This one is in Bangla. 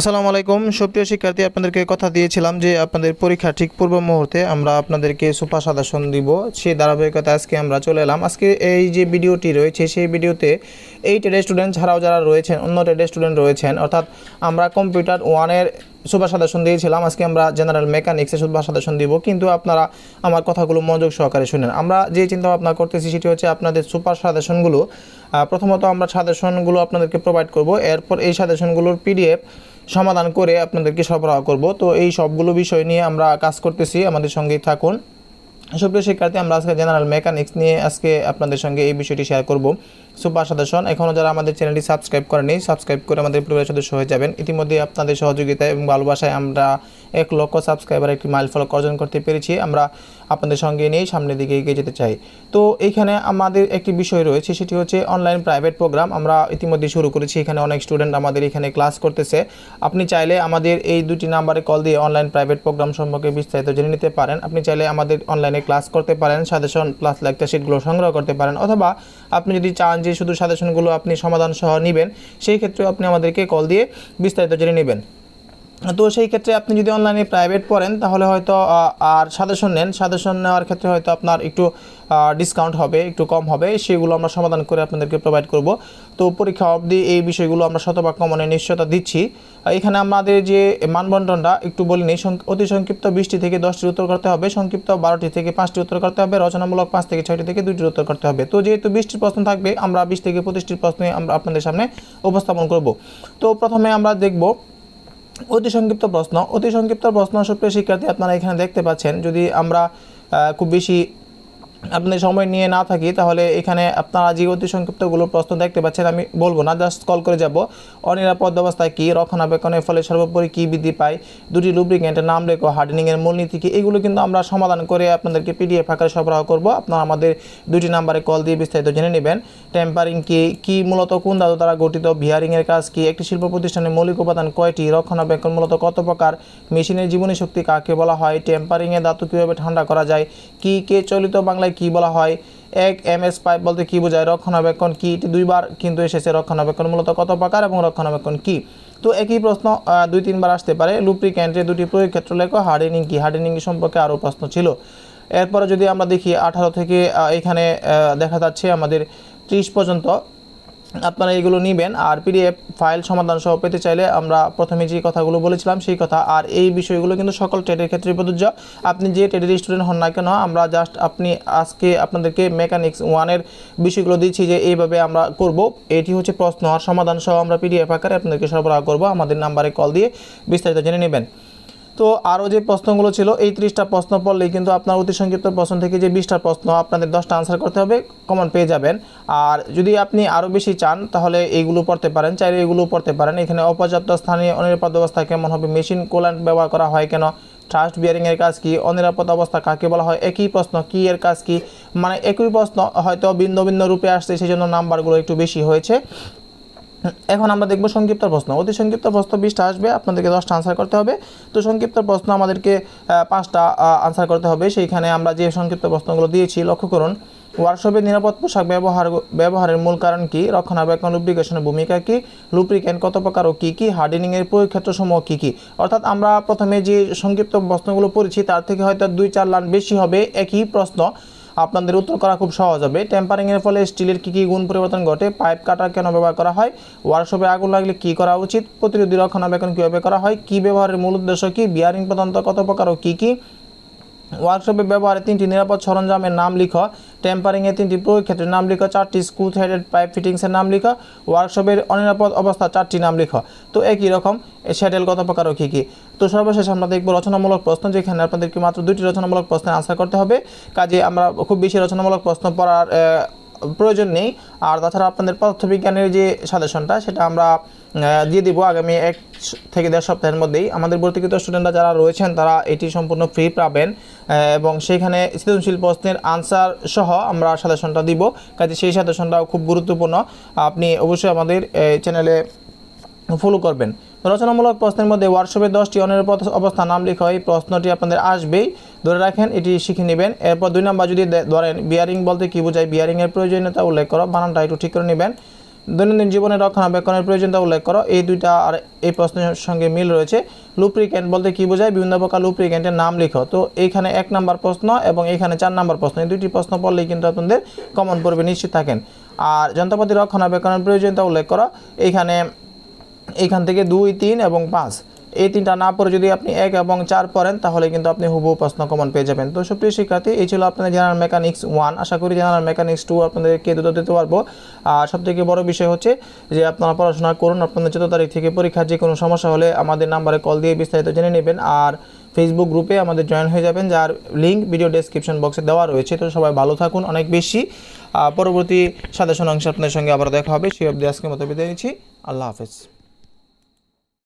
আসসালামু আলাইকুম সুপ্রিয় শিক্ষার্থী আপনাদেরকে কথা দিয়েছিলাম যে আপনাদের পরীক্ষা ঠিক পূর্ব মুহূর্তে আমরা আপনাদেরকে সুপার সাদাসন দিব সেই ধারাবাহিকতা আজকে আমরা চলে এলাম আজকে এই যে ভিডিওটি রয়েছে সেই ভিডিওতে এই টেডের স্টুডেন্ট ছাড়াও যারা রয়েছেন অন্য টেডের স্টুডেন্ট রয়েছেন অর্থাৎ আমরা কম্পিউটার ওয়ানের সুভাষ সাদাসন দিয়েছিলাম আজকে আমরা জেনারেল মেকানিক্সে সুভাষ সাদাসন দিব কিন্তু আপনারা আমার কথাগুলো মনোযোগ সহকারে শুনেন আমরা যে চিন্তা ভাবনা করতেছি সেটি হচ্ছে আপনাদের সুপার সাদাসনগুলো প্রথমত আমরা সাদাসনগুলো আপনাদেরকে প্রোভাইড করব এরপর এই সাদাসনগুলোর পিডিএফ সমাধান করে আপনাদেরকে সরবরাহ করব তো এই সবগুলো বিষয় নিয়ে আমরা কাজ করতেছি আমাদের সঙ্গেই থাকুন সুপ্রিয় শিক্ষার্থী আমরা আজকে জেনারেল মেকানিক্স নিয়ে আজকে আপনাদের সঙ্গে এই বিষয়টি শেয়ার করব সো বাসাদাসন এখনও যারা আমাদের চ্যানেলটি সাবস্ক্রাইব করেনি সাবস্ক্রাইব করে আমাদের পরিবারের সদস্য হয়ে যাবেন ইতিমধ্যে আপনাদের সহযোগিতা এবং ভালোবাসায় আমরা এক লক্ষ সাবস্ক্রাইবার একটি মাইল ফলক অর্জন করতে পেরেছি আমরা আপনাদের সঙ্গে নিয়েই সামনের দিকে এগিয়ে যেতে চাই তো এইখানে আমাদের একটি বিষয় রয়েছে সেটি হচ্ছে অনলাইন প্রাইভেট প্রোগ্রাম আমরা ইতিমধ্যে শুরু করেছি এখানে অনেক স্টুডেন্ট আমাদের এখানে ক্লাস করতেছে আপনি চাইলে আমাদের এই দুটি নাম্বারে কল দিয়ে অনলাইন প্রাইভেট প্রোগ্রাম সম্পর্কে বিস্তারিত জেনে নিতে পারেন আপনি চাইলে আমাদের অনলাইনে ক্লাস করতে পারেন সাজেশন প্লাস লেকচার শিটগুলো সংগ্রহ করতে পারেন অথবা আপনি যদি চান যে শুধু সাজেশনগুলো আপনি সমাধান সহ নেবেন সেই ক্ষেত্রে আপনি আমাদেরকে কল দিয়ে বিস্তারিত জেনে নেবেন তো সেই ক্ষেত্রে আপনি যদি অনলাইনে প্রাইভেট পড়েন তাহলে হয়তো আর সাজেশন নেন সাজেশন নেওয়ার ক্ষেত্রে হয়তো আপনার একটু ডিসকাউন্ট হবে একটু কম হবে সেগুলো আমরা সমাধান করে আপনাদেরকে প্রোভাইড করব তো পরীক্ষা অবধি এই বিষয়গুলো আমরা শতভাগ কমনে নিশ্চয়তা দিচ্ছি এখানে আমাদের যে মানবন্ধনটা একটু বলিনি অতি সংক্ষিপ্ত বিশটি থেকে দশটি উত্তর করতে হবে সংক্ষিপ্ত বারোটি থেকে পাঁচটি উত্তর করতে হবে রচনামূলক পাঁচ থেকে ছয়টি থেকে দুটির উত্তর করতে হবে তো যেহেতু বিশটির প্রশ্ন থাকবে আমরা বিশ থেকে পঁচিশটির প্রশ্নে আমরা আপনাদের সামনে উপস্থাপন করব তো প্রথমে আমরা দেখবো অতি সংক্ষিপ্ত প্রশ্ন অতি সংক্ষিপ্ত প্রশ্ন সুপ্রিয় শিক্ষার্থী আপনারা এখানে দেখতে পাচ্ছেন যদি আমরা খুব বেশি আপনি সময় নিয়ে না থাকি তাহলে এখানে আপনারা যে অতি সংক্ষিপ্তগুলোর প্রশ্ন দেখতে পাচ্ছেন আমি বলবো না জাস্ট কল করে যাব অনিরাপদ অবস্থায় কী রক্ষণাবেক্ষণের ফলে সর্বোপরি কী বৃদ্ধি পায় দুটি লুব্রিকেন্টের নাম রেখো হার্ডেনিংয়ের মূলনীতি কী এগুলো কিন্তু আমরা সমাধান করে আপনাদেরকে পিডিএফ আকারে সরবরাহ করব আপনারা আমাদের দুটি নাম্বারে কল দিয়ে বিস্তারিত জেনে নেবেন টেম্পারিং কী কী মূলত কোন দাদু দ্বারা গঠিত ভিয়ারিংয়ের কাজ কী একটি শিল্প প্রতিষ্ঠানের মৌলিক উপাদান কয়টি রক্ষণাবেক্ষণ মূলত কত প্রকার মেশিনের জীবনী শক্তি কাকে বলা হয় টেম্পারিংয়ে ধাতু কীভাবে ঠান্ডা করা যায় কী কে চলিত বাংলায় কি বলা হয় এক এম এস পাইপ বলতে কি বোঝায় রক্ষণাবেক্ষণ কি এটি দুইবার কিন্তু এসেছে রক্ষণাবেক্ষণ মূলত কত প্রকার এবং রক্ষণাবেক্ষণ কি তো একই প্রশ্ন দুই তিনবার আসতে পারে লুপ্রিক্যান্টের দুটি প্রয়োগ ক্ষেত্র লেখো হার্ডেনিং কি হার্ডেনিং সম্পর্কে আরও প্রশ্ন ছিল এরপরে যদি আমরা দেখি আঠারো থেকে এখানে দেখা যাচ্ছে আমাদের ত্রিশ পর্যন্ত আপনারা এগুলো নেবেন আর পিডিএফ ফাইল সমাধান সহ পেতে চাইলে আমরা প্রথমে যে কথাগুলো বলেছিলাম সেই কথা আর এই বিষয়গুলো কিন্তু সকল ট্রেডের ক্ষেত্রে প্রযোজ্য আপনি যে ট্রেডের স্টুডেন্ট হন না কেন আমরা জাস্ট আপনি আজকে আপনাদেরকে মেকানিক্স ওয়ানের বিষয়গুলো দিচ্ছি যে এইভাবে আমরা করব এটি হচ্ছে প্রশ্ন আর সমাধান সহ আমরা পিডিএফ আকারে আপনাদেরকে সরবরাহ করব আমাদের নাম্বারে কল দিয়ে বিস্তারিত জেনে নেবেন তো আরও যে প্রশ্নগুলো ছিল এই ত্রিশটা প্রশ্ন পড়লেই কিন্তু আপনার অতি সংক্ষিপ্ত প্রশ্ন থেকে যে বিশটা প্রশ্ন আপনাদের দশটা আনসার করতে হবে কমন পেয়ে যাবেন আর যদি আপনি আরও বেশি চান তাহলে এইগুলো পড়তে পারেন চাইলে এগুলো পড়তে পারেন এখানে অপর্যাপ্ত স্থানীয় অনিরাপদ অবস্থা কেমন হবে মেশিন কুলান্ট ব্যবহার করা হয় কেন ট্রাস্ট বিয়ারিংয়ের কাজ কি অনিরাপদ অবস্থা কাকে বলা হয় একই প্রশ্ন কী এর কাজ কি মানে একই প্রশ্ন হয়তো ভিন্ন ভিন্ন রূপে আসছে সেই জন্য নাম্বারগুলো একটু বেশি হয়েছে এখন আমরা দেখব সংক্ষিপ্ত প্রশ্ন অতি সংক্ষিপ্ত প্রশ্ন বিশটা আসবে আপনাদেরকে দশটা আনসার করতে হবে তো সংক্ষিপ্ত প্রশ্ন আমাদেরকে পাঁচটা আনসার করতে হবে সেইখানে আমরা যে সংক্ষিপ্ত প্রশ্নগুলো দিয়েছি লক্ষ্য করুন ওয়ার্কশপে নিরাপদ পোশাক ব্যবহার ব্যবহারের মূল কারণ কি রক্ষণাবেক্ষণ লুব্রিকেশনের ভূমিকা কী লুপ্রিকেন কত প্রকার ও কী কী হার্ডেনিংয়ের ক্ষেত্রসমূহ কী কী অর্থাৎ আমরা প্রথমে যে সংক্ষিপ্ত প্রশ্নগুলো পড়েছি তার থেকে হয়তো দুই চার লান বেশি হবে একই প্রশ্ন আপনাদের উত্তর করা খুব সহজ হবে টেম্পারিংয়ের ফলে স্টিলের কী কী গুণ পরিবর্তন ঘটে পাইপ কাটা কেন ব্যবহার করা হয় ওয়ার্কশপে আগুন লাগলে কী করা উচিত প্রতিরোধী রক্ষণাবেক্ষণ কীভাবে করা হয় কী ব্যবহারের মূল উদ্দেশ্য কী বিয়ারিং প্রদান্ত কত প্রকার ও কী কী ওয়ার্কশপে ব্যবহারে তিনটি নিরাপদ সরঞ্জামের নাম লিখ টেম্পারিংয়ে তিনটি প্রয়োগ ক্ষেত্রের নাম লিখো চারটি স্ক্রু থ্রেডেড পাইপ ফিটিংসের নাম লিখো ওয়ার্কশপের অনিরাপদ অবস্থা চারটি নাম লিখো তো একই রকম স্যাডেল কত প্রকার ও কী কী তো সর্বশেষ আমরা দেখব রচনামূলক প্রশ্ন যেখানে আপনাদেরকে মাত্র দুটি রচনামূলক প্রশ্নের আনসার করতে হবে কাজে আমরা খুব বেশি রচনামূলক প্রশ্ন পড়ার প্রয়োজন নেই আর তাছাড়া আপনাদের পদার্থবিজ্ঞানের যে সাজেশনটা সেটা আমরা দিয়ে দিব আগামী এক থেকে দেড় সপ্তাহের মধ্যেই আমাদের ভর্তিকৃত স্টুডেন্টরা যারা রয়েছেন তারা এটি সম্পূর্ণ ফ্রি পাবেন এবং সেইখানে স্থিতিশীল প্রশ্নের আনসার সহ আমরা সাজেশনটা দিব কাজে সেই সাজেশনটাও খুব গুরুত্বপূর্ণ আপনি অবশ্যই আমাদের চ্যানেলে ফলো করবেন রচনামূলক প্রশ্নের মধ্যে ওয়ার্কশপে দশটি অনের অবস্থা নাম লেখা হয় প্রশ্নটি আপনাদের আসবেই ধরে রাখেন এটি শিখে নেবেন এরপর দুই নম্বর যদি ধরেন বিয়ারিং বলতে কী বোঝায় বিয়ারিংয়ের প্রয়োজনীয়তা উল্লেখ করো বানানটা একটু ঠিক করে নেবেন দৈনন্দিন জীবনে রক্ষণাবেক্ষণের প্রয়োজনীয়তা উল্লেখ করো এই দুইটা আর এই প্রশ্নের সঙ্গে মিল রয়েছে লুপ্রিক্যান্ট বলতে কি বোঝায় বিভিন্ন প্রকার লুপ্রিক্যান্টের নাম লিখো তো এইখানে এক নম্বর প্রশ্ন এবং এইখানে চার নম্বর প্রশ্ন এই দুইটি প্রশ্ন পড়লেই কিন্তু আপনাদের কমন পড়বে নিশ্চিত থাকেন আর যন্ত্রপাতি রক্ষণাবেক্ষণের প্রয়োজনীয়তা উল্লেখ করো এইখানে এইখান থেকে দুই তিন এবং পাঁচ এই তিনটা না পড়ে যদি আপনি এক এবং চার পড়েন তাহলে কিন্তু আপনি হুবহু প্রশ্ন কমন পেয়ে যাবেন তো সুপ্রিয় শিক্ষার্থী এই ছিল আপনাদের জেনারেল মেকানিক্স ওয়ান আশা করি জেনারেল মেকানিক্স টু আপনাদেরকে দুটো দিতে পারবো আর সবথেকে বড় বিষয় হচ্ছে যে আপনারা পড়াশোনা করুন আপনাদের চোদ্দ তারিখ থেকে পরীক্ষার যে কোনো সমস্যা হলে আমাদের নাম্বারে কল দিয়ে বিস্তারিত জেনে নেবেন আর ফেসবুক গ্রুপে আমাদের জয়েন হয়ে যাবেন যার লিঙ্ক ভিডিও ডেসক্রিপশন বক্সে দেওয়া রয়েছে তো সবাই ভালো থাকুন অনেক বেশি পরবর্তী সাদাসন অংশে আপনাদের সঙ্গে আবার দেখা হবে সেই অবধি আজকে মতো বিদায় নিচ্ছি আল্লাহ হাফেজ